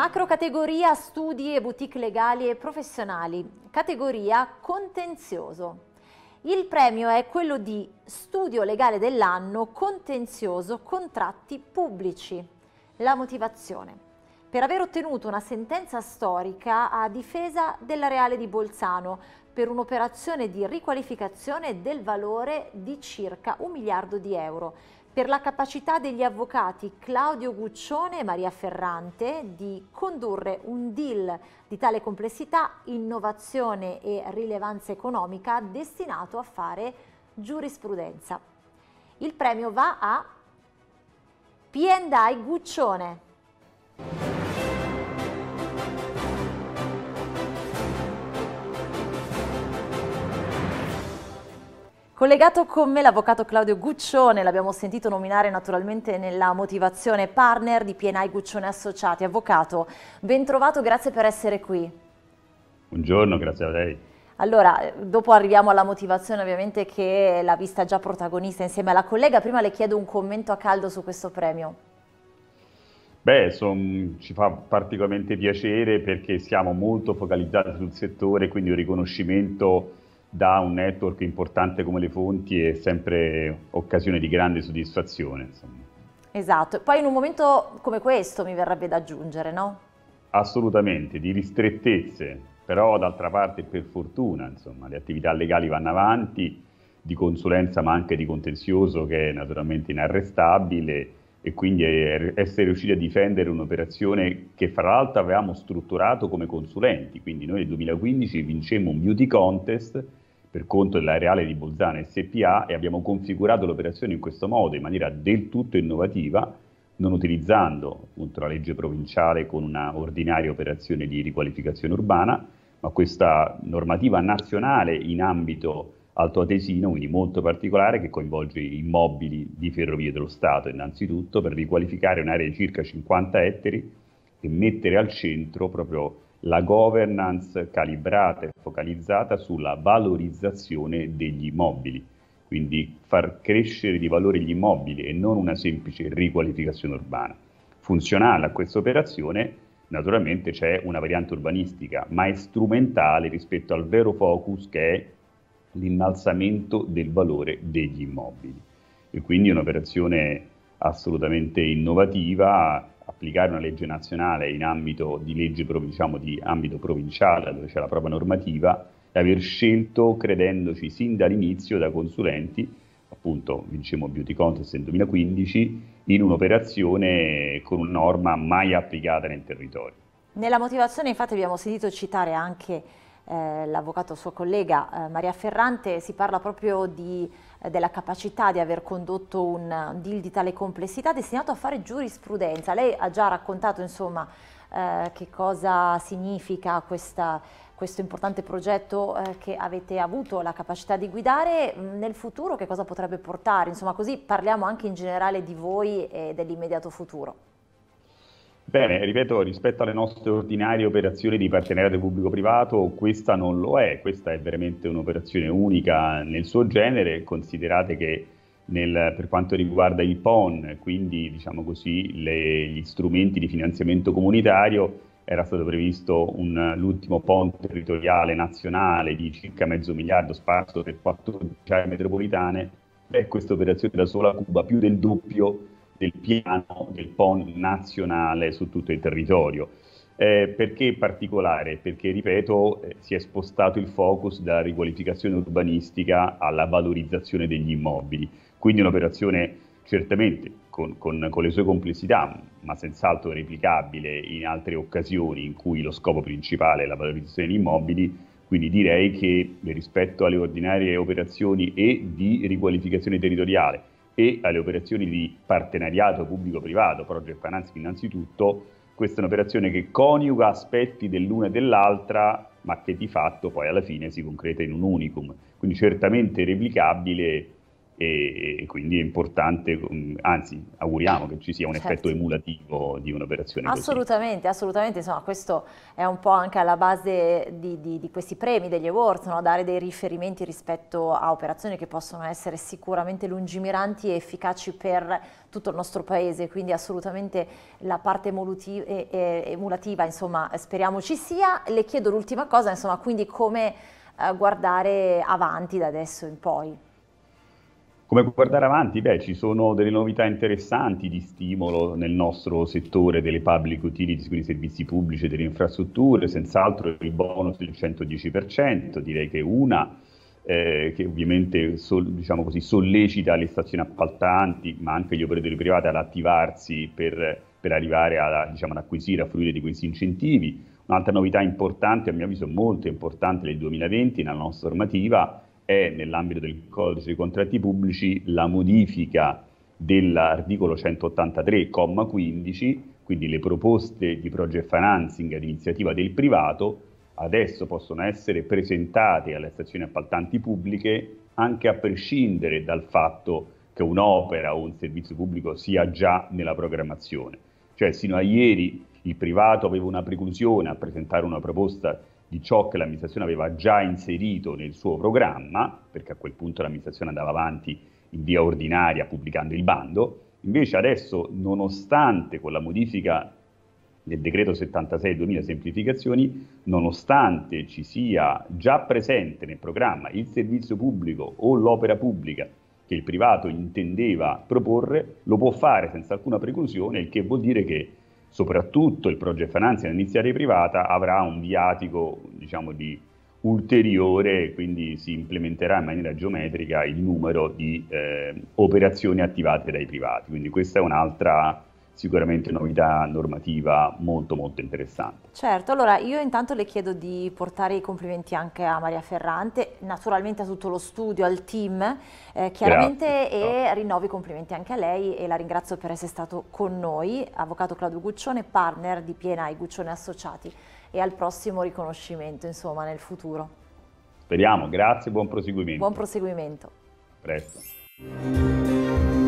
Macro categoria studi e boutique legali e professionali, categoria contenzioso. Il premio è quello di studio legale dell'anno contenzioso contratti pubblici. La motivazione. Per aver ottenuto una sentenza storica a difesa della Reale di Bolzano per un'operazione di riqualificazione del valore di circa un miliardo di euro per la capacità degli avvocati Claudio Guccione e Maria Ferrante di condurre un deal di tale complessità, innovazione e rilevanza economica destinato a fare giurisprudenza. Il premio va a P&I Guccione. Collegato con me l'avvocato Claudio Guccione, l'abbiamo sentito nominare naturalmente nella motivazione partner di PNI Guccione Associati. Avvocato, ben trovato, grazie per essere qui. Buongiorno, grazie a lei. Allora, dopo arriviamo alla motivazione ovviamente che l'ha vista già protagonista insieme alla collega, prima le chiedo un commento a caldo su questo premio. Beh, son, ci fa particolarmente piacere perché siamo molto focalizzati sul settore, quindi un riconoscimento da un network importante come le fonti è sempre occasione di grande soddisfazione. Insomma. Esatto, poi in un momento come questo mi verrebbe da aggiungere, no? Assolutamente, di ristrettezze, però d'altra parte per fortuna, insomma, le attività legali vanno avanti, di consulenza ma anche di contenzioso che è naturalmente inarrestabile e quindi essere riusciti a difendere un'operazione che fra l'altro avevamo strutturato come consulenti, quindi noi nel 2015 vincemmo un beauty contest per conto dell'areale di Bolzano SPA e abbiamo configurato l'operazione in questo modo, in maniera del tutto innovativa, non utilizzando appunto, la legge provinciale con una ordinaria operazione di riqualificazione urbana, ma questa normativa nazionale in ambito altoatesino, quindi molto particolare, che coinvolge immobili di ferrovie dello Stato innanzitutto, per riqualificare un'area di circa 50 ettari e mettere al centro proprio la governance calibrata e focalizzata sulla valorizzazione degli immobili, quindi far crescere di valore gli immobili e non una semplice riqualificazione urbana. Funzionale a questa operazione naturalmente c'è una variante urbanistica, ma è strumentale rispetto al vero focus che è l'innalzamento del valore degli immobili. E quindi è un'operazione assolutamente innovativa applicare una legge nazionale in ambito di legge diciamo, di ambito provinciale, dove c'è la propria normativa, e aver scelto, credendoci sin dall'inizio da consulenti, appunto vincemmo Beauty Contest nel 2015, in un'operazione con una norma mai applicata nel territorio. Nella motivazione infatti abbiamo sentito citare anche eh, l'avvocato suo collega eh, Maria Ferrante, si parla proprio di, eh, della capacità di aver condotto un, deal di tale complessità destinato a fare giurisprudenza. Lei ha già raccontato insomma eh, che cosa significa questa, questo importante progetto eh, che avete avuto la capacità di guidare, mm, nel futuro che cosa potrebbe portare? Insomma così parliamo anche in generale di voi e dell'immediato futuro. Bene, ripeto, rispetto alle nostre ordinarie operazioni di partenariato pubblico-privato, questa non lo è, questa è veramente un'operazione unica nel suo genere, considerate che nel, per quanto riguarda i PON, quindi diciamo così, le, gli strumenti di finanziamento comunitario, era stato previsto un, l'ultimo PON territoriale nazionale di circa mezzo miliardo sparso per 14 metropolitane, beh, questa operazione da sola Cuba più del doppio del piano del PON nazionale su tutto il territorio. Eh, perché particolare? Perché, ripeto, eh, si è spostato il focus dalla riqualificazione urbanistica alla valorizzazione degli immobili, quindi un'operazione certamente con, con, con le sue complessità, ma senz'altro replicabile in altre occasioni in cui lo scopo principale è la valorizzazione degli immobili, quindi direi che rispetto alle ordinarie operazioni e di riqualificazione territoriale e alle operazioni di partenariato pubblico-privato, project finance innanzitutto, questa è un'operazione che coniuga aspetti dell'una e dell'altra, ma che di fatto poi alla fine si concreta in un unicum, quindi certamente replicabile e, quindi è importante, mm, anzi auguriamo che ci sia un certo. effetto emulativo di un'operazione. Assolutamente, così. assolutamente, insomma questo è un po' anche alla base di, di, di questi premi, degli awards, no? dare dei riferimenti rispetto a operazioni che possono essere sicuramente lungimiranti e efficaci per tutto il nostro paese, quindi assolutamente la parte emulativa, emulativa insomma speriamo ci sia. Le chiedo l'ultima cosa, insomma quindi come eh, guardare avanti da adesso in poi. Come guardare avanti? Beh, ci sono delle novità interessanti di stimolo nel nostro settore delle public utilities, quindi servizi pubblici e delle infrastrutture, senz'altro il bonus del 110%, direi che una eh, che ovviamente sol, diciamo così, sollecita le stazioni appaltanti, ma anche gli operatori privati ad attivarsi per, per arrivare a, diciamo, ad acquisire, a fruire di questi incentivi. Un'altra novità importante, a mio avviso molto importante del 2020 nella nostra normativa, è nell'ambito del codice dei contratti pubblici la modifica dell'articolo 183,15, quindi le proposte di project financing ad iniziativa del privato adesso possono essere presentate alle stazioni appaltanti pubbliche anche a prescindere dal fatto che un'opera o un servizio pubblico sia già nella programmazione. Cioè, sino a ieri il privato aveva una preclusione a presentare una proposta di di ciò che l'amministrazione aveva già inserito nel suo programma, perché a quel punto l'amministrazione andava avanti in via ordinaria pubblicando il bando, invece adesso nonostante con la modifica del decreto 76 2000 semplificazioni, nonostante ci sia già presente nel programma il servizio pubblico o l'opera pubblica che il privato intendeva proporre, lo può fare senza alcuna preclusione, il che vuol dire che soprattutto il project financing iniziativa privata avrà un viatico diciamo, di ulteriore, quindi si implementerà in maniera geometrica il numero di eh, operazioni attivate dai privati. Quindi questa è un'altra sicuramente novità normativa molto molto interessante. Certo, allora io intanto le chiedo di portare i complimenti anche a Maria Ferrante, naturalmente a tutto lo studio, al team, eh, chiaramente Grazie. e rinnovo i complimenti anche a lei e la ringrazio per essere stato con noi, avvocato Claudio Guccione, partner di Piena e Guccione Associati e al prossimo riconoscimento insomma nel futuro. Speriamo, grazie, buon proseguimento. Buon proseguimento. Presto.